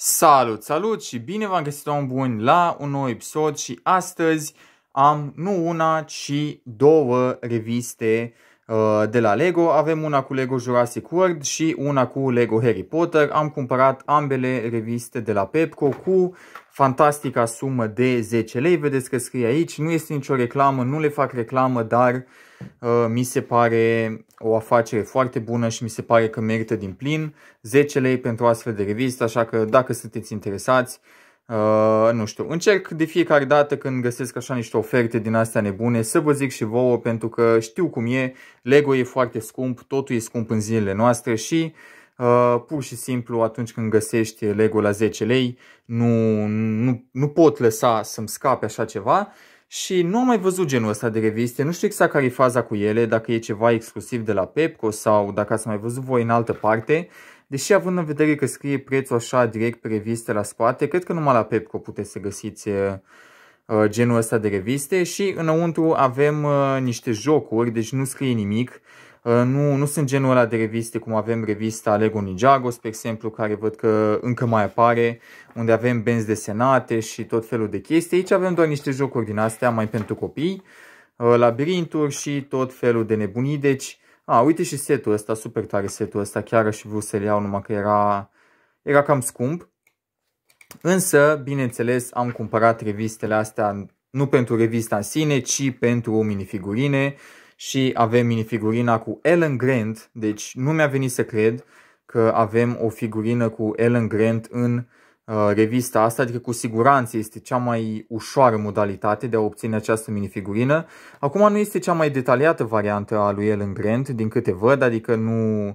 Salut, salut și bine v-am găsit un bun la un nou episod și astăzi am nu una, ci două reviste Uh, de la Lego. Avem una cu Lego Jurassic World și una cu Lego Harry Potter. Am cumpărat ambele reviste de la Pepco cu fantastica sumă de 10 lei. Vedeți că scrie aici. Nu este nicio reclamă, nu le fac reclamă, dar uh, mi se pare o afacere foarte bună și mi se pare că merită din plin 10 lei pentru astfel de reviste, așa că dacă sunteți interesați, Uh, nu știu, încerc de fiecare dată când găsesc așa niște oferte din astea nebune să vă zic și vouă pentru că știu cum e, Lego e foarte scump, totul e scump în zilele noastre și uh, pur și simplu atunci când găsești Lego la 10 lei nu, nu, nu pot lăsa să-mi scape așa ceva și nu am mai văzut genul ăsta de reviste, nu știu exact care e faza cu ele, dacă e ceva exclusiv de la Pepco sau dacă ați mai văzut voi în altă parte, deși având în vedere că scrie prețul așa direct pe reviste la spate, cred că numai la Pepco puteți să găsiți uh, uh genul ăsta de reviste și înăuntru avem uh, niște jocuri, deci nu scrie nimic, uh, Uh, nu, nu sunt genul ăla de reviste cum avem revista Lego Ninjago, spre exemplu, care văd că încă mai apare, unde avem benzi desenate și tot felul de chestii. Aici avem doar niște jocuri din astea, mai pentru copii, uh, labirinturi și tot felul de nebunii. Deci, a, uite și setul ăsta, super tare setul ăsta, chiar și vrut să-l iau, numai că era, era cam scump. Însă, bineînțeles, am cumpărat revistele astea nu pentru revista în sine, ci pentru minifigurine și avem minifigurina cu Ellen Grant, deci nu mi-a venit să cred că avem o figurină cu Ellen Grant în uh, revista asta, adică cu siguranță este cea mai ușoară modalitate de a obține această minifigurină. Acum nu este cea mai detaliată variantă a lui Ellen Grant, din câte văd, adică nu...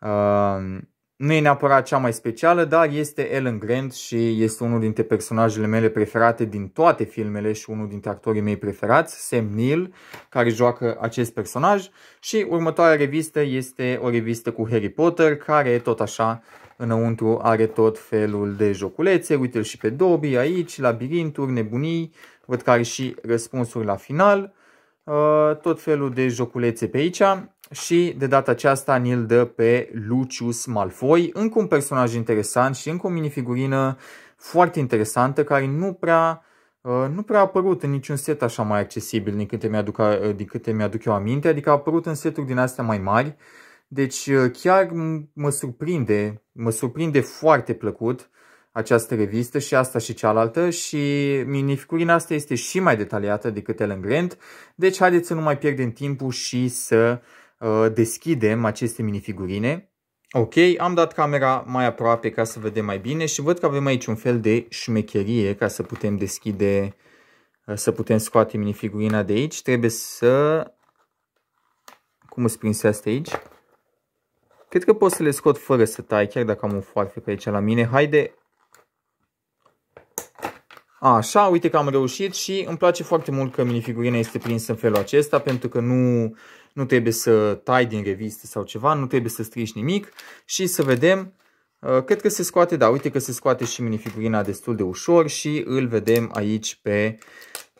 Uh, nu e neapărat cea mai specială, dar este Ellen Grant și este unul dintre personajele mele preferate din toate filmele și unul dintre actorii mei preferați, Sam Neill, care joacă acest personaj. Și următoarea revistă este o revistă cu Harry Potter, care tot așa înăuntru are tot felul de joculețe. Uite-l și pe Dobby aici, labirinturi, nebunii, văd că are și răspunsuri la final. Uh, tot felul de joculețe pe aici și de data aceasta ni-l dă pe Lucius Malfoy, încă un personaj interesant și încă o minifigurină foarte interesantă care nu prea, uh, nu prea a apărut în niciun set așa mai accesibil din câte mi-aduc, uh, din câte mi-aduc eu aminte, adică a apărut în seturi din astea mai mari, deci chiar mă surprinde, mă surprinde foarte plăcut această revistă și asta și cealaltă și minifigurina asta este și mai detaliată decât Ellen Grant, deci haideți să nu mai pierdem timpul și să uh, deschidem aceste minifigurine. Ok, am dat camera mai aproape ca să vedem mai bine și văd că avem aici un fel de șmecherie ca să putem deschide, uh, să putem scoate minifigurina de aici. Trebuie să... Cum îți prinse asta aici? Cred că pot să le scot fără să tai, chiar dacă am un foarfec aici la mine. Haide, Așa, uite că am reușit și îmi place foarte mult că minifigurina este prinsă în felul acesta pentru că nu, nu trebuie să tai din revistă sau ceva, nu trebuie să strici nimic și să vedem, uh, cred că se scoate, da, uite că se scoate și minifigurina destul de ușor și îl vedem aici pe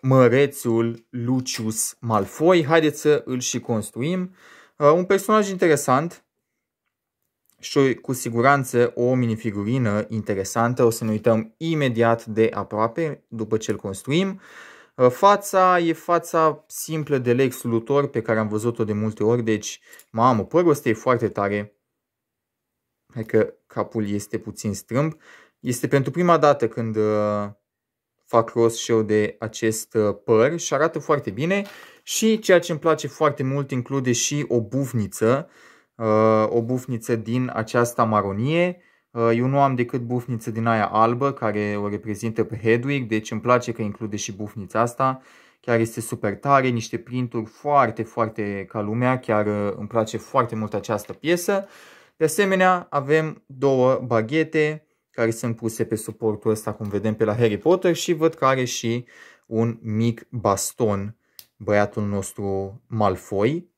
mărețul Lucius Malfoy. Haideți să îl și construim. Uh, un personaj interesant, și cu siguranță o minifigurină interesantă. O să ne uităm imediat de aproape după ce îl construim. Uh, fața e fața simplă de Lex Luthor pe care am văzut-o de multe ori, deci mamă, părul ăsta e foarte tare. Hai că capul este puțin strâmb. Este pentru prima dată când uh, fac rost și eu de acest uh, păr și arată foarte bine și ceea ce îmi place foarte mult include și o bufniță o bufniță din aceasta maronie. Uh, eu nu am decât bufniță din aia albă care o reprezintă pe Hedwig, deci îmi place că include și bufnița asta. Chiar este super tare, niște printuri foarte, foarte ca lumea, chiar uh, îmi place foarte mult această piesă. De asemenea, avem două baghete care sunt puse pe suportul ăsta, cum vedem pe la Harry Potter și văd că are și un mic baston băiatul nostru Malfoy.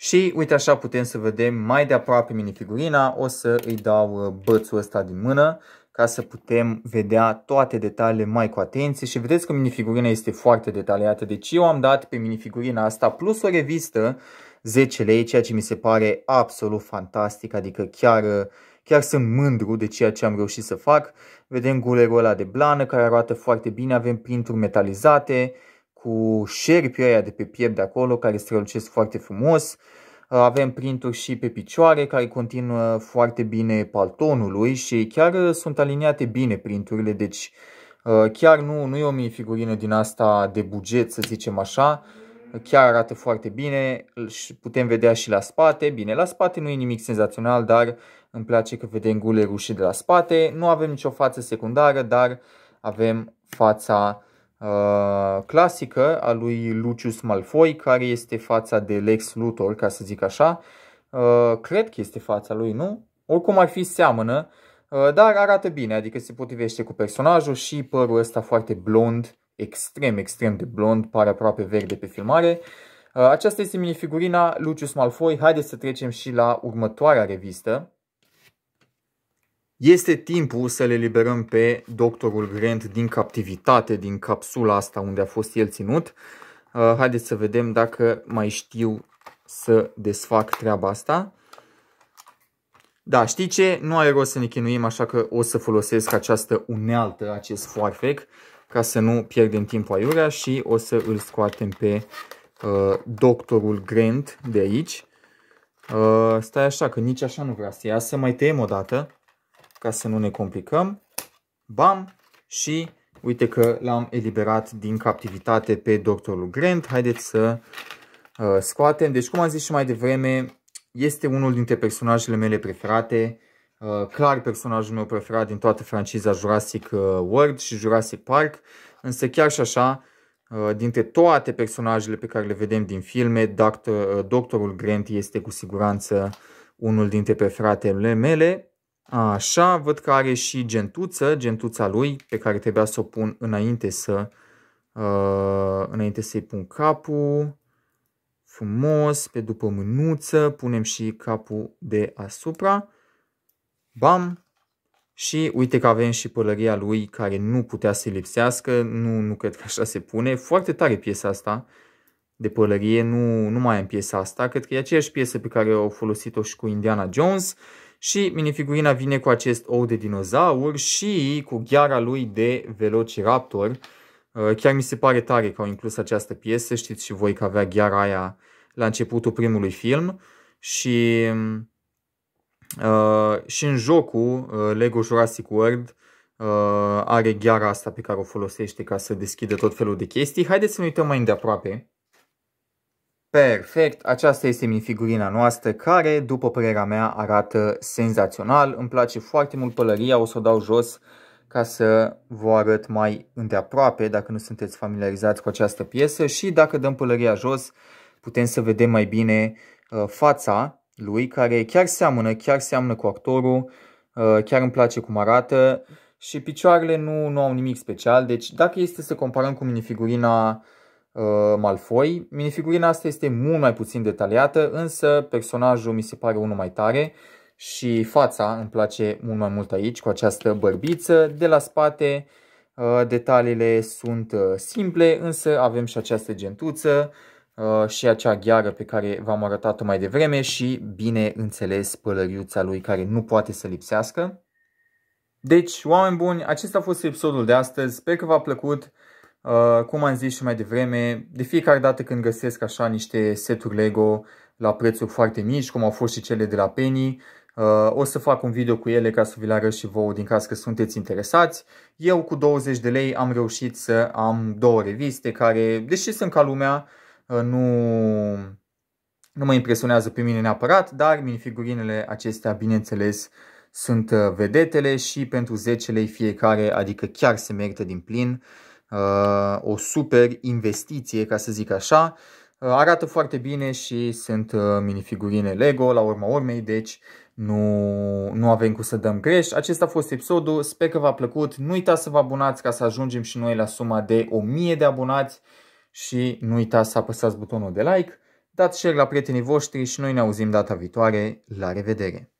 Și uite așa putem să vedem mai de aproape minifigurina, o să îi dau uh, bățul ăsta din mână ca să putem vedea toate detaliile mai cu atenție și vedeți că minifigurina este foarte detaliată, deci eu am dat pe minifigurina asta plus o revistă 10 lei, ceea ce mi se pare absolut fantastic, adică chiar, uh, chiar sunt mândru de ceea ce am reușit să fac. Vedem gulerul ăla de blană care arată foarte bine, avem printuri metalizate, cu șerpi aia de pe piept de acolo care strălucesc foarte frumos. Uh, avem printuri și pe picioare care continuă foarte bine paltonului și chiar uh, sunt aliniate bine printurile, deci uh, chiar nu, nu e o minifigurină din asta de buget, să zicem așa. Chiar arată foarte bine, putem vedea și la spate. Bine, la spate nu e nimic senzațional, dar îmi place că vedem gule rușii de la spate. Nu avem nicio față secundară, dar avem fața Uh, clasică a lui Lucius Malfoy, care este fața de Lex Luthor, ca să zic așa. Uh, cred că este fața lui, nu? Oricum ar fi seamănă, uh, dar arată bine, adică se potrivește cu personajul și părul ăsta foarte blond, extrem, extrem de blond, pare aproape verde pe filmare. Aceasta este minifigurina Lucius Malfoy. Haideți să trecem și la următoarea revistă. Este timpul să le liberăm pe doctorul Grant din captivitate, din capsula asta unde a fost el ținut. Uh, haideți să vedem dacă mai știu să desfac treaba asta. Da, știi ce? Nu are rost să ne chinuim, așa că o să folosesc această unealtă, acest foarfec, ca să nu pierdem timpul aiurea și o să îl scoatem pe uh, doctorul Grant de aici. Uh, stai așa, că nici așa nu vrea să iasă. Mai tăiem o dată ca să nu ne complicăm. Bam! Și uite că l-am eliberat din captivitate pe doctorul Grant. Haideți să uh, scoatem. Deci, cum am zis și mai devreme, este unul dintre personajele mele preferate. Uh, clar personajul meu preferat din toată franciza Jurassic uh, World și Jurassic Park. Însă chiar și așa, uh, dintre toate personajele pe care le vedem din filme, doctor, uh, doctorul Grant este cu siguranță unul dintre preferatele mele. Așa, văd că are și gentuță, gentuța lui, pe care trebuia să o pun înainte să uh, înainte să-i pun capul. Frumos, pe după mânuță, punem și capul de asupra. Bam! Și uite că avem și pălăria lui care nu putea să lipsească, nu, nu cred că așa se pune. Foarte tare piesa asta de pălărie, nu, nu mai am piesa asta, cred că e aceeași piesă pe care au folosit-o și cu Indiana Jones. Uh, și minifigurina vine cu acest ou de dinozaur și cu gheara lui de Velociraptor. Uh, chiar mi se pare tare că au inclus această piesă, știți și voi că avea gheara aia la începutul primului film și, uh, și în jocul uh, Lego Jurassic World uh, are gheara asta pe care o folosește ca să deschidă tot felul de chestii. Haideți să ne uităm mai îndeaproape. Perfect, aceasta este minifigurina noastră care, după părerea mea, arată senzațional. Îmi place foarte mult pălăria, o să o dau jos ca să vă arăt mai îndeaproape dacă nu sunteți familiarizați cu această piesă și dacă dăm pălăria jos putem să vedem mai bine uh, fața lui care chiar seamănă, chiar seamănă cu actorul, uh, chiar îmi place cum arată și picioarele nu, nu au nimic special, deci dacă este să comparăm cu minifigurina Uh, Malfoy. Minifigurina asta este mult mai puțin detaliată, însă personajul mi se pare unul mai tare și fața îmi place mult mai mult aici cu această bărbiță. De la spate uh, detaliile sunt uh, simple, însă avem și această gentuță și acea gheară pe care v-am arătat-o mai devreme și, bineînțeles, pălăriuța lui care nu poate să lipsească. Deci, oameni buni, acesta a fost episodul de astăzi. Sper că v-a plăcut. Uh, cum am zis și mai devreme, de fiecare dată când găsesc așa niște seturi Lego la prețuri foarte mici, cum au fost și cele de la Penny, uh, o să fac un video cu ele ca să vi le arăt și vouă din caz că sunteți interesați. Eu cu 20 de lei am reușit să am două reviste care, deși sunt ca lumea, uh, nu, nu mă impresionează pe mine neapărat, dar minifigurinele acestea, bineînțeles, sunt vedetele și pentru 10 lei fiecare, adică chiar se merită din plin. Uh, Uh, o super investiție, ca să zic așa. Uh, arată foarte bine și sunt uh, minifigurine Lego la urma urmei, deci nu, nu avem cum să dăm greș. Acesta a fost episodul, sper că v-a plăcut. Nu uitați să vă abonați ca să ajungem și noi la suma de 1000 de abonați și nu uitați să apăsați butonul de like. Dați share la prietenii voștri și noi ne auzim data viitoare. La revedere!